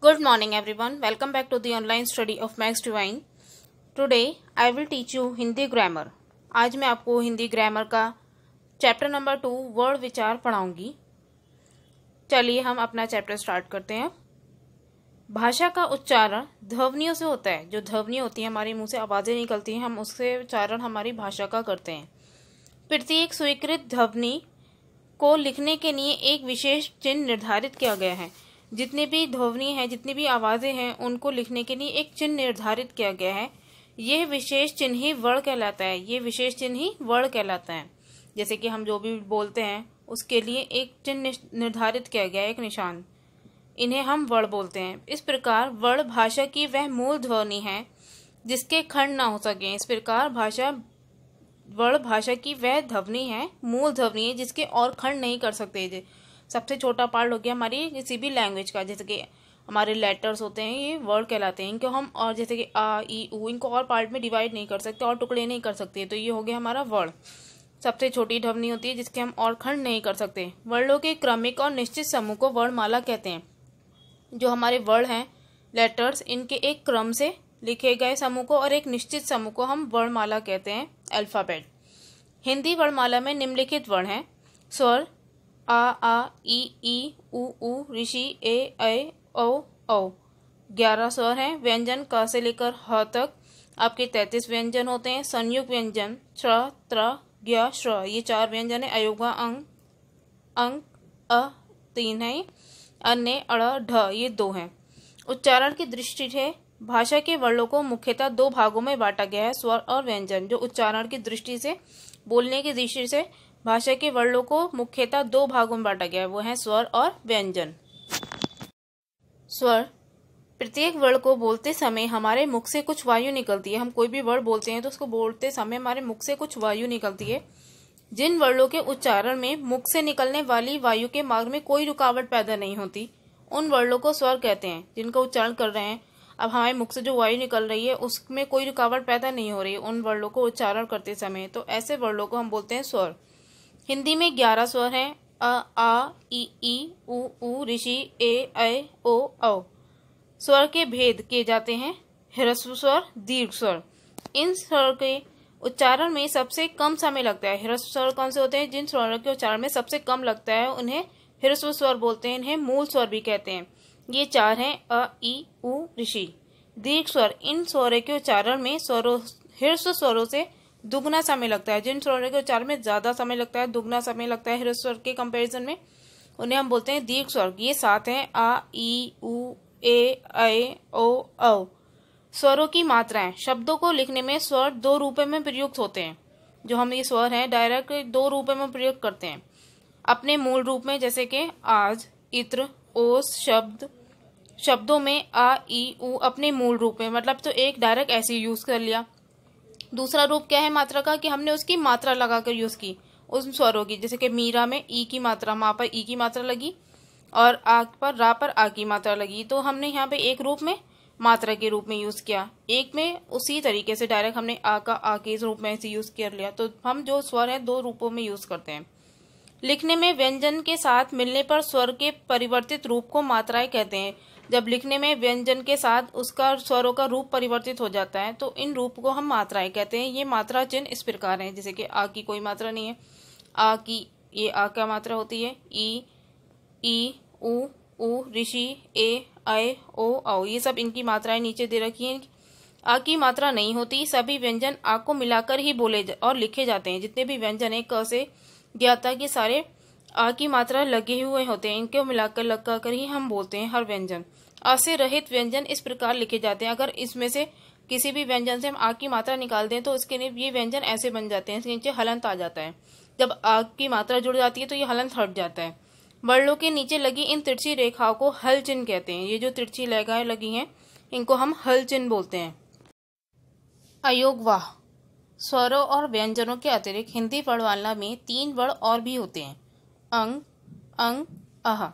Good morning everyone. Welcome back to the online study of Max Divine. Today I will teach you Hindi grammar. आज मैं आपको Hindi grammar का chapter number two word विचार पढ़ाऊंगी चलिए हम अपना चैप्टर स्टार्ट करते हैं भाषा का उच्चारण ध्वनियों से होता है जो ध्वनियाँ होती हैं हमारे मुंह से आवाज़ें निकलती हैं हम उससे उच्चारण हमारी भाषा का करते हैं प्रत्येक स्वीकृत ध्वनि को लिखने के लिए एक विशेष चिन्ह निर्धारित किया गया है जितने भी ध्वनि हैं जितनी भी आवाज़ें हैं उनको लिखने के लिए एक चिन्ह निर्धारित किया गया है यह विशेष चिन्ह ही वर्ण कहलाता है ये विशेष चिन्ह ही वर्ण कहलाता है जैसे कि हम जो भी बोलते हैं उसके लिए एक चिन्ह निर्धारित किया गया है एक निशान इन्हें हम वर्ण बोलते हैं इस प्रकार वर्ण भाषा की वह मूल ध्वनि है जिसके खंड ना हो सके इस प्रकार भाषा वर्ण भाषा की वह ध्वनि है मूल ध्वनि है जिसके और खंड नहीं कर सकते सबसे छोटा पार्ट हो गया हमारी किसी भी लैंग्वेज का जैसे कि हमारे लेटर्स होते हैं ये वर्ड कहलाते हैं इनको हम और जैसे कि आ ई ऊ इनको और पार्ट में डिवाइड नहीं कर सकते और टुकड़े नहीं कर सकते तो ये हो गया हमारा वर्ड सबसे छोटी ढवनी होती है जिसके हम और खंड नहीं कर सकते वर्णों के क्रमिक और निश्चित समूह को वर्णमाला कहते हैं जो हमारे वर्ड हैं लेटर्स इनके एक क्रम से लिखे गए समूह को और एक निश्चित समूह को हम वर्णमाला कहते हैं अल्फ़ाबेट हिंदी वर्णमाला में निम्नलिखित वर्ण हैं स्वर आ आ ई ई उ उ ऋषि ए ए ओ ओ ग्यारह स्वर हैं व्यंजन क से लेकर ह तक आपके तैंतीस व्यंजन होते हैं संयुक्त व्यंजन छ त्र ग्र ये चार व्यंजन है अयोगा अंग अंक अ तीन है अन्य अड़ ढ ये दो हैं उच्चारण की दृष्टि से भाषा के वर्णों को मुख्यतः दो भागों में बांटा गया है स्वर और व्यंजन जो उच्चारण की दृष्टि से बोलने की दृष्टि से भाषा के वर्णों को मुख्यतः दो भागों में बांटा गया है वो है स्वर और व्यंजन स्वर प्रत्येक वर्ण को बोलते समय हमारे मुख से कुछ वायु निकलती है हम कोई भी वर्ड बोलते हैं तो उसको बोलते समय हमारे मुख से कुछ वायु निकलती है जिन वर्णों के उच्चारण में मुख से निकलने वाली वायु के मार्ग में कोई रुकावट पैदा नहीं होती उन वर्णों को स्वर कहते हैं जिनका उच्चारण कर रहे हैं अब हमारे मुख से जो वायु निकल रही है उसमें कोई रुकावट पैदा नहीं हो रही उन वर्णों को उच्चारण करते समय तो ऐसे वर्णों को हम बोलते हैं स्वर हिंदी में ग्यारह स्वर हैं अ आ ई ई उ उ ऋषि ए ऐ ओ औ स्वर के भेद किए जाते हैं ह्रस्व स्वर दीर्घ स्वर इन स्वर के उच्चारण में सबसे कम समय लगता है ह्रस्व स्वर कौन से होते हैं जिन स्वरों के उच्चारण में सबसे कम लगता है उन्हें ह्रस्व स्वर बोलते हैं इन्हें मूल स्वर भी कहते हैं ये चार हैं अ ई उ ऋषि दीर्घ स्वर इन स्वरों के उच्चारण में स्वरो ह्रस्व स्वरों से दुगना समय लगता है जिन स्वरों के उच्चारण में ज्यादा समय लगता है दुगना समय लगता है ह्रस्व स्वर के कंपेरिजन में उन्हें हम बोलते हैं दीर्घ स्वर ये सात हैं अ ई उ ए ऐ ओ औ स्वरों की मात्राएं शब्दों को लिखने में स्वर दो रूपों में प्रयुक्त होते हैं जो हम ये स्वर हैं डायरेक्ट दो रूपों में प्रयोग करते हैं अपने मूल रूप में जैसे कि आज इत्र ओस शब्द शब्दों में आ ई उ अपने मूल रूप में मतलब तो एक डायरेक्ट ऐसे यूज कर लिया दूसरा रूप क्या है मात्रा का कि हमने उसकी मात्रा लगाकर यूज की उस स्वरों की जैसे कि मीरा में ई की मात्रा माँ पर ई की मात्रा लगी और आग पर रा पर आ की मात्रा लगी तो हमने यहाँ पे एक रूप में मात्रा के रूप में यूज़ किया एक में उसी तरीके से डायरेक्ट हमने आ का आ के रूप में ऐसे यूज़ कर लिया तो हम जो स्वर है दो रूपों में यूज़ करते हैं लिखने में व्यंजन के साथ मिलने पर स्वर के परिवर्तित रूप को मात्राएं कहते हैं जब लिखने में व्यंजन के साथ उसका स्वरों का रूप परिवर्तित हो जाता है तो इन रूप को हम मात्राएं कहते हैं ये मात्रा चिन्ह इस प्रकार है जैसे कि आ की कोई मात्रा नहीं है आ की ये आ क्या मात्रा होती है ई ई ऊ ऊ ऋषि ए आय ओ औ ये सब इनकी मात्राएं नीचे दे रखी हैं आ की मात्रा नहीं होती सभी व्यंजन आ को मिलाकर ही बोले और लिखे जाते हैं जितने भी व्यंजन है क से ज्ञाता के सारे आ की मात्रा लगे हुए होते हैं इनको मिलाकर लगा कर ही हम बोलते हैं हर व्यंजन आ से रहित व्यंजन इस प्रकार लिखे जाते हैं अगर इसमें से किसी भी व्यंजन से हम आ की मात्रा निकाल दें तो उसके लिए ये व्यंजन ऐसे बन जाते हैं इसके नीचे हलंत आ जाता है जब आ की मात्रा जुड़ जाती है तो ये हलंत हट जाता है वर्णों के नीचे लगी इन तिरछी रेखाओं को हल चिन्ह कहते हैं ये जो तिरछी रेखाएं लगी हैं इनको हम हल चिन्ह बोलते हैं वाह स्वरों और व्यंजनों के अतिरिक्त हिंदी वर्णमाला में तीन वर्ण और भी होते हैं अंग अंग अह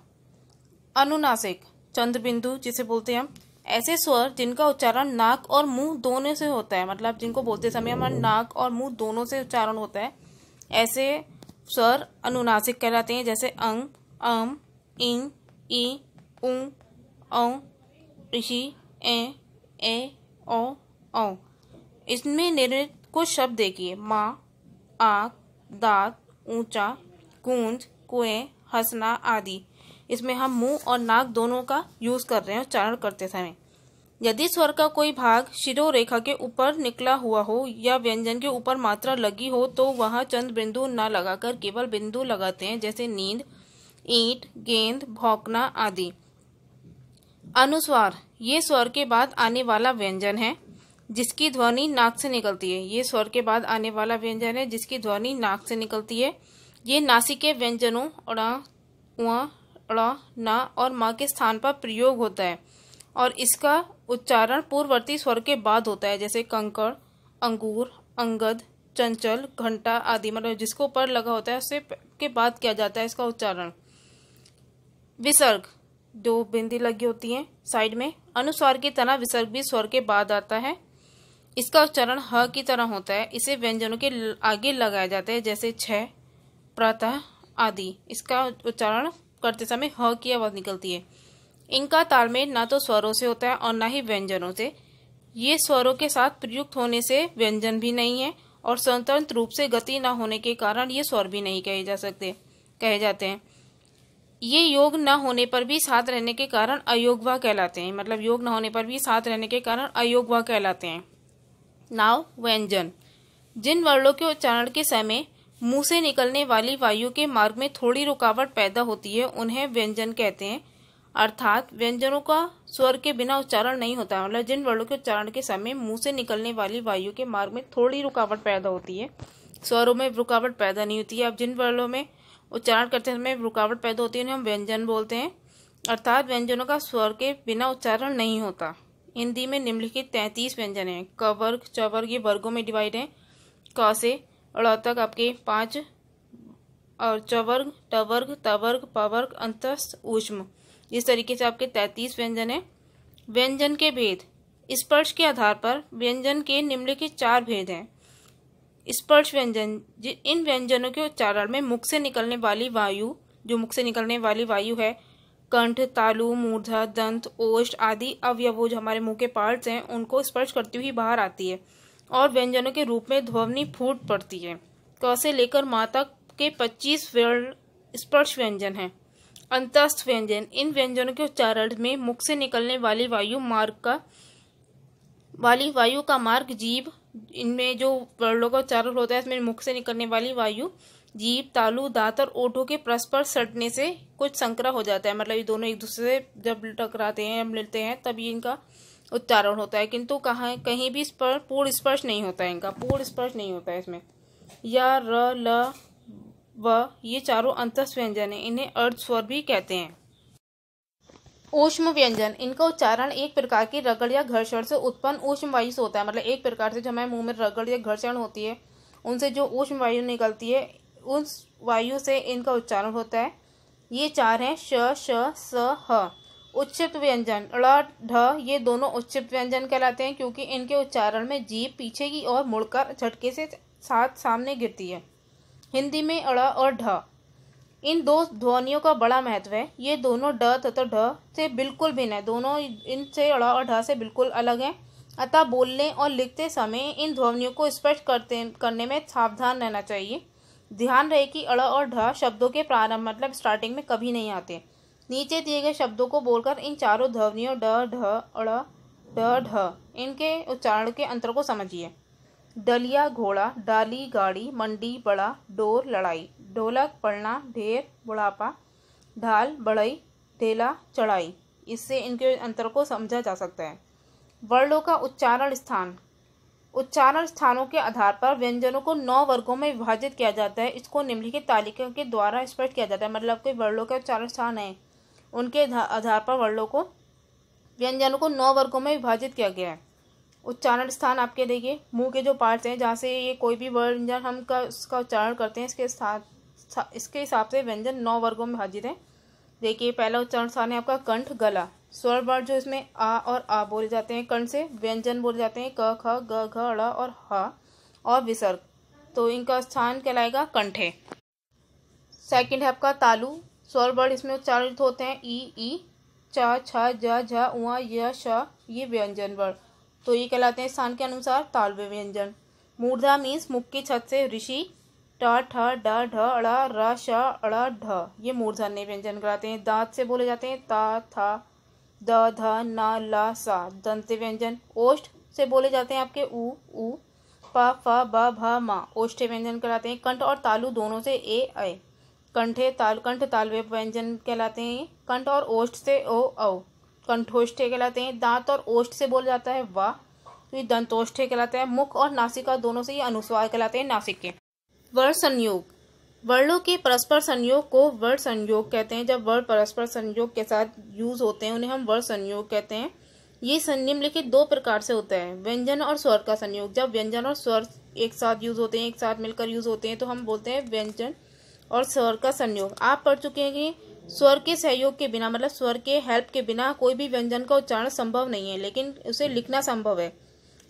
अनुनासिक चंद्रबिंदु जिसे बोलते हैं हम ऐसे स्वर जिनका उच्चारण नाक और मुंह दोनों से होता है मतलब जिनको बोलते समय हमारा नाक और मुंह दोनों से उच्चारण होता है ऐसे स्वर अनुनासिक कहलाते हैं जैसे अंग अम इन ई ऋषि ए ए ओ ओ इसमें निर्मित कुछ शब्द देखिए माँ आख दात ऊंचा कुंज कुएं हंसना आदि इसमें हम मुंह और नाक दोनों का यूज कर रहे हैं उच्चारण करते समय यदि स्वर का कोई भाग शिरो रेखा के ऊपर निकला हुआ हो या व्यंजन के ऊपर मात्रा लगी हो तो वहां चंद बिंदु न लगाकर केवल बिंदु लगाते हैं जैसे नींद ईंट गेंद भौकना आदि अनुस्वार ये स्वर के बाद आने वाला व्यंजन है जिसकी ध्वनि नाक से निकलती है ये स्वर के बाद आने वाला व्यंजन है जिसकी ध्वनि नाक से निकलती है ये नासिके व्यंजनों अड़ा उआ अड़ा ना और माँ के स्थान पर प्रयोग होता है और इसका उच्चारण पूर्ववर्ती स्वर के बाद होता है जैसे कंकड़ अंगूर अंगद चंचल घंटा आदि मतलब जिसको पर लगा होता है उससे के बाद किया जाता है इसका उच्चारण विसर्ग दो बिंदी लगी होती हैं साइड में अनुस्वार की तरह विसर्ग भी स्वर के बाद आता है इसका उच्चारण ह की तरह होता है इसे व्यंजनों के आगे लगाया जाता है जैसे छ प्रातः आदि इसका उच्चारण करते समय ह की आवाज़ निकलती है इनका तालमेल ना तो स्वरों से होता है और ना ही व्यंजनों से ये स्वरों के साथ प्रयुक्त होने से व्यंजन भी नहीं है और स्वतंत्र रूप से गति न होने के कारण ये स्वर भी नहीं कहे जा सकते कहे जाते हैं ये योग न होने पर भी साथ रहने के कारण अयोगवा कहलाते हैं मतलब योग न होने पर भी साथ रहने के कारण अयोगवा कहलाते हैं नाव व्यंजन जिन वर्णों के उच्चारण के समय मुंह से निकलने वाली वायु के मार्ग में थोड़ी रुकावट पैदा होती है उन्हें व्यंजन कहते हैं अर्थात व्यंजनों का स्वर के बिना उच्चारण नहीं होता मतलब जिन वर्णों के उच्चारण के समय मुंह से निकलने वाली वायु के मार्ग में थोड़ी रुकावट पैदा होती है स्वरों में रुकावट पैदा नहीं होती है अब जिन वर्णों में उच्चारण करते समय रुकावट पैदा होती है उन्हें हम व्यंजन बोलते हैं अर्थात व्यंजनों का स्वर के बिना उच्चारण नहीं होता हिंदी में निम्नलिखित तैंतीस व्यंजन हैं क वर्ग च वर्ग ये वर्गों में डिवाइड हैं क से अड़ तक आपके पाँच और च वर्ग ट वर्ग त वर्ग प वर्ग अंतस्थ ऊष्म इस तरीके से आपके तैंतीस व्यंजन हैं व्यंजन के भेद स्पर्श के आधार पर व्यंजन के निम्नलिखित चार भेद हैं स्पर्श व्यंजन इन व्यंजनों के उच्चारण में मुख से निकलने वाली वायु जो मुख से निकलने वाली वायु है कंठ तालु मूर्धा दंत ओष्ठ आदि अवयवों जो हमारे मुंह के पार्ट्स हैं उनको स्पर्श करती हुई बाहर आती है और व्यंजनों के रूप में ध्वनि फूट पड़ती है क से लेकर माता के पच्चीस वर्ण स्पर्श व्यंजन हैं अंतस्थ व्यंजन इन व्यंजनों के उच्चारण में मुख से निकलने वाली वायु मार्ग का वाली वायु का मार्ग जीव इनमें जो का उच्चारण होता है इसमें मुख से निकलने वाली वायु जीप तालू दांत और ओठों के परस्पर सटने से कुछ संकरा हो जाता है मतलब ये दोनों एक दूसरे से जब टकराते हैं मिलते हैं तब ये इनका उच्चारण होता है किंतु कहा कहीं भी स्पर्श पूर्ण स्पर्श नहीं होता है इनका पूर्ण स्पर्श नहीं होता है इसमें या र ल व ये चारों अंतस्व्यंजन है इन्हें अर्ध स्वर भी कहते हैं ऊष्म व्यंजन इनका उच्चारण एक प्रकार की रगड़ या घर्षण से उत्पन्न ऊष्म वायु से होता है मतलब एक प्रकार से जो हमारे मुंह में रगड़ या घर्षण होती है उनसे जो ऊष्म वायु निकलती है उस वायु से इनका उच्चारण होता है ये चार हैं श श स ह उच्चित व्यंजन ल ढ ये दोनों उच्चित व्यंजन कहलाते हैं क्योंकि इनके उच्चारण में जीप पीछे की ओर मुड़कर झटके से साथ सामने गिरती है हिंदी में अड़ और ढ इन दो ध्वनियों का बड़ा महत्व है ये दोनों ड तथा ढ से बिल्कुल भिन्न है दोनों इनसे अड़ और ढ से बिल्कुल अलग हैं अतः बोलने और लिखते समय इन ध्वनियों को स्पष्ट करते करने में सावधान रहना चाहिए ध्यान रहे कि अड़ और ढ शब्दों के प्रारंभ मतलब स्टार्टिंग में कभी नहीं आते नीचे दिए गए शब्दों को बोलकर इन चारों ध्वनियों ड ढ अड़ ड ढ इनके उच्चारण के अंतर को समझिए दलिया घोड़ा डाली गाड़ी मंडी बड़ा डोर लड़ाई ढोलक पड़ना ढेर बुढ़ापा ढाल बढ़ई ढेला चढ़ाई इससे इनके अंतर को समझा जा सकता है वर्णों का उच्चारण स्थान उच्चारण स्थानों के आधार पर व्यंजनों को नौ वर्गों में विभाजित किया जाता है इसको निम्नलिखित तालिका के द्वारा स्पष्ट किया जाता है मतलब कि वर्णों के उच्चारण स्थान है उनके आधार पर वर्णों को व्यंजनों को नौ वर्गों में विभाजित किया गया है उच्चारण स्थान आपके देखिए मुंह के जो पार्ट्स हैं जहाँ से ये कोई भी व्यंजन हम का उसका उच्चारण करते हैं इसके स्थान इसके हिसाब से व्यंजन नौ वर्गों में हाजिर हैं देखिए पहला उच्चारण स्थान है आपका कंठ गला स्वर वर्ण जो इसमें आ और आ बोले जाते हैं कंठ से व्यंजन बोले जाते हैं क ख ग घ और ह और विसर्ग तो इनका स्थान कहलाएगा लाएगा कंठ है आपका तालु स्वर वर्ण इसमें उच्चारित होते हैं ई ई चा छ ज झ उ य श ये व्यंजन वर्ण तो ये कहलाते हैं स्थान के अनुसार तालव्य व्यंजन मूर्धा मीन्स मुख की छत से ऋषि ट ठ ढ अड़ा र श अड़ ढ ये मूर्धन्य व्यंजन कहलाते हैं दांत से बोले जाते हैं ता था द ध न ल सा दंत व्यंजन ओष्ठ से बोले जाते हैं आपके उ ऊ प फ ब भ म ओष्ठ व्यंजन कहलाते हैं कंठ और तालु दोनों से ए अय कंठे ताल कंठ तालवे व्यंजन कहलाते हैं कंठ और ओष्ठ से ओ औ कंठोष्ठे कहलाते हैं दांत और ओष्ठ से बोल जाता है वाह तो ये दंतोष्ठे कहलाते हैं मुख और नासिका दोनों से ये अनुस्वार कहलाते हैं नासिक के वर्ण संयोग वर्णों के परस्पर संयोग को वर्ण संयोग कहते हैं जब वर्ण परस्पर संयोग के साथ यूज होते हैं उन्हें हम वर्ण संयोग कहते हैं ये निम्नलिखित दो प्रकार से होता है व्यंजन और स्वर का संयोग जब व्यंजन और स्वर एक साथ यूज होते हैं एक साथ मिलकर यूज होते हैं तो हम बोलते हैं व्यंजन और स्वर का संयोग आप पढ़ चुके हैं कि स्वर के सहयोग के बिना मतलब स्वर के हेल्प के बिना कोई भी व्यंजन का उच्चारण संभव नहीं है लेकिन उसे लिखना संभव है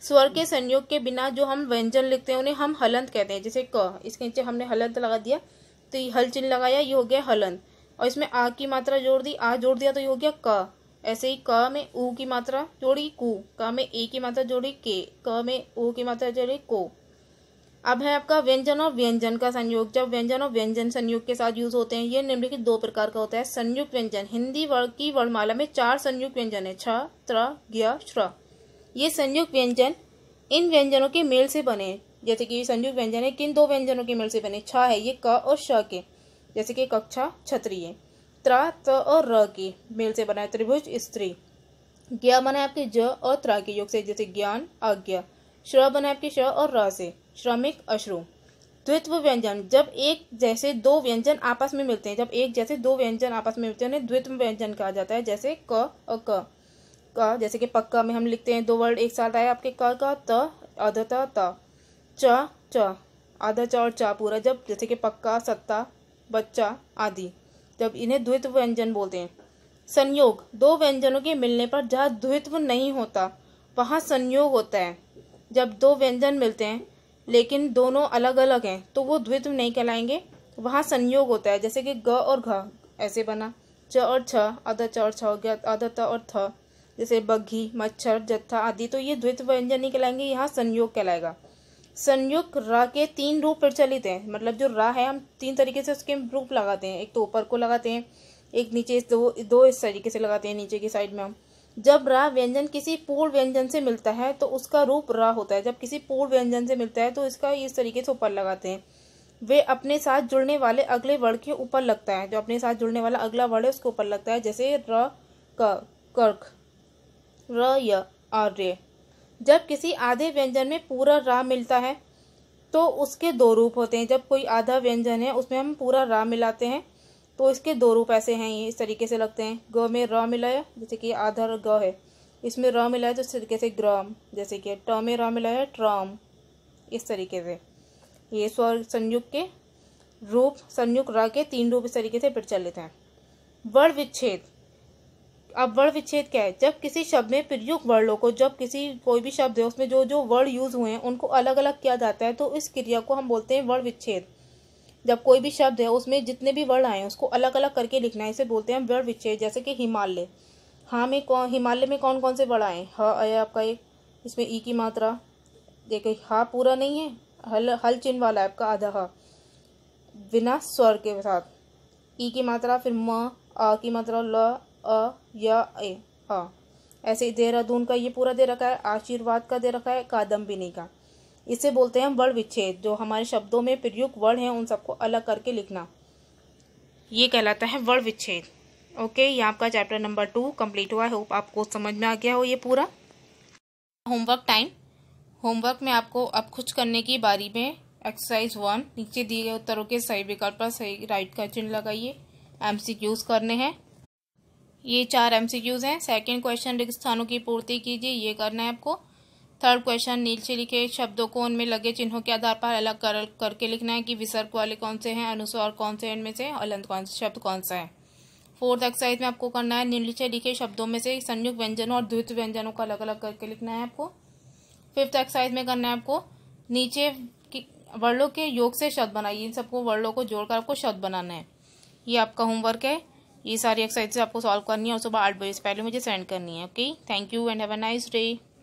स्वर के संयोग के बिना जो हम व्यंजन लिखते हैं उन्हें हम हलंत कहते हैं जैसे क इसके नीचे हमने हलंत लगा दिया तो ये हल चिन्ह लगाया ये हो गया हलंत और इसमें आ की मात्रा जोड़ दी आ जोड़ दिया तो ये हो गया क ऐसे ही क में ऊ की मात्रा जोड़ी कु क में ए की मात्रा जोड़ी के क में ओ की मात्रा जोड़ी को अब है आपका व्यंजन और व्यंजन का संयोग जब व्यंजन और व्यंजन संयोग के साथ यूज होते हैं ये निम्नलिखित दो प्रकार का होता है संयुक्त व्यंजन हिंदी वर्ग की वर्णमाला में चार संयुक्त व्यंजन है छ त्र ज्ञ श्र ये संयुक्त व्यंजन इन व्यंजनों के मेल से बने जैसे कि संयुक्त व्यंजन है किन दो व्यंजनों के मेल से बने छ है ये क और श के जैसे कि कक्षा क्षत्रिय त्रा त और र के मेल से बना है त्रिभुज स्त्री ज्ञा बना है आपके ज और त्रा के योग से जैसे ज्ञान आज्ञा श्र बना है आपके श और र से श्रमिक अश्रु द्वित्व व्यंजन जब एक जैसे दो व्यंजन आपस में मिलते हैं जब एक जैसे दो व्यंजन आपस में मिलते हैं उन्हें द्वित्व व्यंजन कहा जाता है जैसे क और क क जैसे कि पक्का में हम लिखते हैं दो वर्ड एक साथ आए आपके क का त अध त त च च अध च और च पूरा जब जैसे कि पक्का सत्ता बच्चा आदि जब इन्हें द्वित्व व्यंजन बोलते हैं संयोग दो व्यंजनों के मिलने पर जहाँ द्वित्व नहीं होता वहाँ संयोग होता है जब दो व्यंजन मिलते हैं लेकिन दोनों अलग अलग हैं तो वो द्वित्व नहीं कहलाएंगे वहाँ संयोग होता है जैसे कि ग और घ ऐसे बना च और छ अध च और छ हो गया अध त और थ जैसे बग्घी मच्छर जत्था आदि तो ये द्वित्व व्यंजन नहीं कहलाएंगे यहाँ संयोग कहलाएगा संयुक्त रा के तीन रूप प्रचलित हैं मतलब जो रा है हम तीन तरीके से उसके रूप लगाते हैं एक तो ऊपर को लगाते हैं एक नीचे दो दो इस तरीके से लगाते हैं नीचे की साइड में हम जब रा व्यंजन किसी पूर्ण व्यंजन से मिलता है तो उसका रूप रा होता है जब किसी पूर्ण व्यंजन से मिलता है तो इसका इस तरीके से ऊपर लगाते हैं वे अपने साथ जुड़ने वाले अगले वर्ड के ऊपर लगता है जो अपने साथ जुड़ने वाला अगला वर्ड है उसके ऊपर लगता है जैसे र क कर्क र य आर्य जब किसी आधे व्यंजन में पूरा रा मिलता है तो उसके दो रूप होते हैं जब कोई आधा व्यंजन है उसमें हम पूरा रा मिलाते हैं तो इसके दो रूप ऐसे हैं ये इस तरीके से लगते हैं ग में र मिलाया जैसे कि आधार ग है इसमें र मिलाया तो इस तरीके से ग्राम जैसे कि ट में र मिलाया ट्राम इस तरीके से ये स्वर संयुक्त के रूप संयुक्त रा के तीन रूप इस तरीके से प्रचलित हैं वर्ण विच्छेद अब वर्ण विच्छेद क्या है जब किसी शब्द में प्रयुक्त वर्णों को जब किसी कोई भी शब्द है उसमें जो जो वर्ड यूज हुए हैं उनको अलग अलग किया जाता है तो इस क्रिया को हम बोलते हैं वर्ण विच्छेद जब कोई भी शब्द है उसमें जितने भी वर्ड आए हैं उसको अलग अलग करके लिखना है इसे बोलते हैं वर्ड विच्छेद जैसे कि हिमालय हाँ में कौन हिमालय में कौन कौन से वर्ड आए ह आया आपका एक इसमें ई की मात्रा देखे हा पूरा नहीं है हल हल चिन्ह वाला है आपका आधा हा बिना स्वर के साथ ई की मात्रा फिर म आ की मात्रा ल अ या ए हाँ। ऐसे देहरादून का ये पूरा दे रखा है आशीर्वाद का दे रखा है कादम्बिनी का इसे बोलते हैं वर्ण विच्छेद जो हमारे शब्दों में प्रयुक्त वर्ण हैं उन सबको अलग करके लिखना ये कहलाता है वर्ण विच्छेद ओके ये आपका चैप्टर नंबर टू कंप्लीट हुआ है होप आपको समझ में आ गया हो ये पूरा होमवर्क टाइम होमवर्क में आपको अब कुछ करने की बारी में एक्सरसाइज वन नीचे दिए गए उत्तरों के सही विकल्प पर सही राइट का चिन्ह लगाइए क्यूज करने हैं ये चार क्यूज हैं सेकेंड क्वेश्चन रिक्त स्थानों की पूर्ति कीजिए ये करना है आपको थर्ड क्वेश्चन नीचे लिखे शब्दों को उनमें लगे चिन्हों के आधार पर अलग कर करके लिखना है कि विसर्ग वाले कौन से हैं अनुस्वार कौन से हैं इनमें से अलंत कौन से शब्द कौन सा है फोर्थ एक्सरसाइज में आपको करना है नीचे लिखे शब्दों में से संयुक्त व्यंजनों और द्वित व्यंजनों का अलग अलग करके लिखना है आपको फिफ्थ एक्सरसाइज में करना है आपको नीचे वर्णों के योग से शब्द बनाइए इन सबको वर्णों को जोड़कर आपको शब्द बनाना है ये आपका होमवर्क है ये सारी एक्सरसाइज आपको सॉल्व करनी है और सुबह आठ बजे से पहले मुझे सेंड करनी है okay thank you and have a nice day